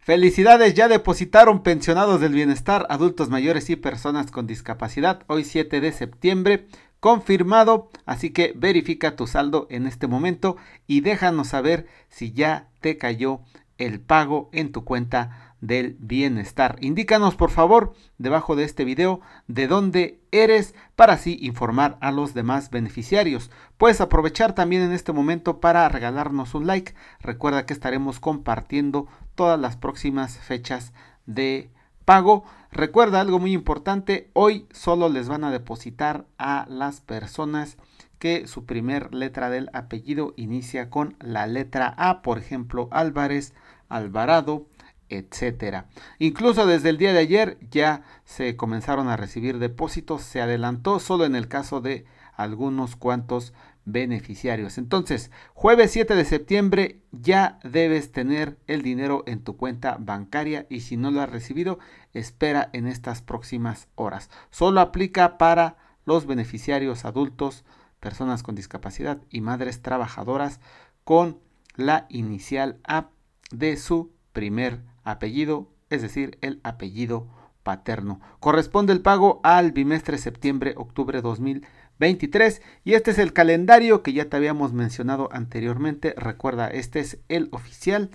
Felicidades, ya depositaron pensionados del bienestar, adultos mayores y personas con discapacidad. Hoy 7 de septiembre, confirmado, así que verifica tu saldo en este momento y déjanos saber si ya te cayó el pago en tu cuenta del bienestar. Indícanos por favor debajo de este video de dónde eres para así informar a los demás beneficiarios. Puedes aprovechar también en este momento para regalarnos un like. Recuerda que estaremos compartiendo todas las próximas fechas de pago. Recuerda algo muy importante, hoy solo les van a depositar a las personas que su primer letra del apellido inicia con la letra A, por ejemplo Álvarez, Alvarado, etcétera. Incluso desde el día de ayer ya se comenzaron a recibir depósitos, se adelantó solo en el caso de algunos cuantos beneficiarios. Entonces, jueves 7 de septiembre ya debes tener el dinero en tu cuenta bancaria y si no lo has recibido, espera en estas próximas horas. Solo aplica para los beneficiarios adultos, personas con discapacidad y madres trabajadoras con la inicial A de su primer apellido, es decir, el apellido paterno. Corresponde el pago al bimestre septiembre-octubre 2023 y este es el calendario que ya te habíamos mencionado anteriormente. Recuerda, este es el oficial.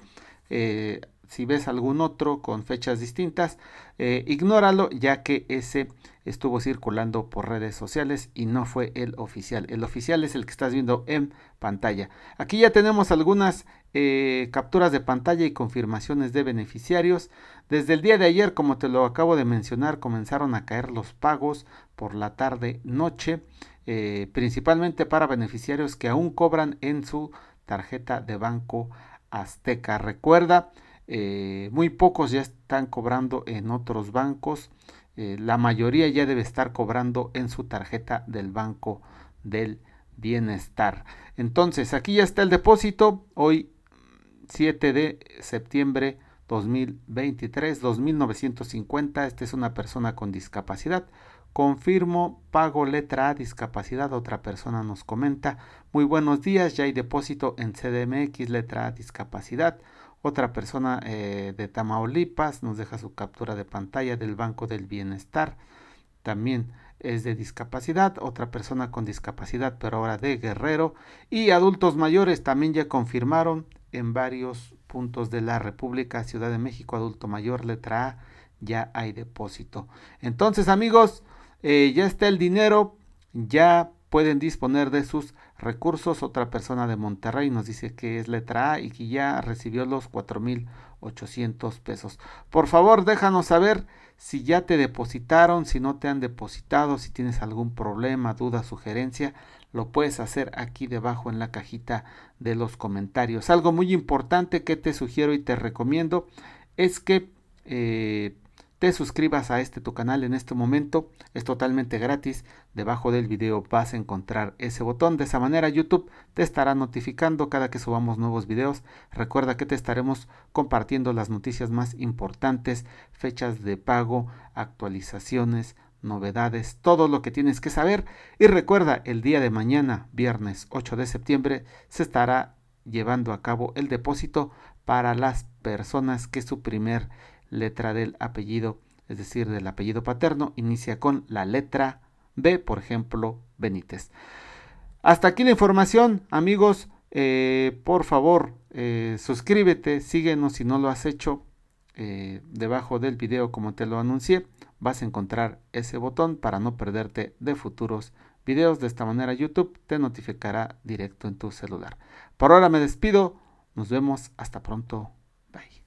Eh, si ves algún otro con fechas distintas, eh, ignóralo ya que ese estuvo circulando por redes sociales y no fue el oficial. El oficial es el que estás viendo en pantalla. Aquí ya tenemos algunas eh, capturas de pantalla y confirmaciones de beneficiarios. Desde el día de ayer, como te lo acabo de mencionar, comenzaron a caer los pagos por la tarde-noche, eh, principalmente para beneficiarios que aún cobran en su tarjeta de banco Azteca. Recuerda eh, muy pocos ya están cobrando en otros bancos. Eh, la mayoría ya debe estar cobrando en su tarjeta del Banco del Bienestar. Entonces, aquí ya está el depósito. Hoy, 7 de septiembre 2023, 2950. Esta es una persona con discapacidad. Confirmo, pago letra A, discapacidad. Otra persona nos comenta. Muy buenos días, ya hay depósito en CDMX, letra A, discapacidad. Otra persona eh, de Tamaulipas nos deja su captura de pantalla del Banco del Bienestar. También es de discapacidad, otra persona con discapacidad, pero ahora de guerrero. Y adultos mayores también ya confirmaron en varios puntos de la República, Ciudad de México, adulto mayor, letra A, ya hay depósito. Entonces amigos, eh, ya está el dinero, ya pueden disponer de sus Recursos, otra persona de Monterrey nos dice que es letra A y que ya recibió los 4.800 pesos. Por favor, déjanos saber si ya te depositaron, si no te han depositado, si tienes algún problema, duda, sugerencia, lo puedes hacer aquí debajo en la cajita de los comentarios. Algo muy importante que te sugiero y te recomiendo es que eh, te suscribas a este tu canal en este momento. Es totalmente gratis. Debajo del video vas a encontrar ese botón. De esa manera YouTube te estará notificando cada que subamos nuevos videos. Recuerda que te estaremos compartiendo las noticias más importantes, fechas de pago, actualizaciones, novedades, todo lo que tienes que saber. Y recuerda, el día de mañana, viernes 8 de septiembre, se estará llevando a cabo el depósito para las personas que su primer letra del apellido, es decir, del apellido paterno, inicia con la letra B, por ejemplo, Benítez. Hasta aquí la información, amigos. Eh, por favor, eh, suscríbete, síguenos si no lo has hecho. Eh, debajo del video, como te lo anuncié, vas a encontrar ese botón para no perderte de futuros videos. De esta manera, YouTube te notificará directo en tu celular. Por ahora me despido. Nos vemos. Hasta pronto. Bye.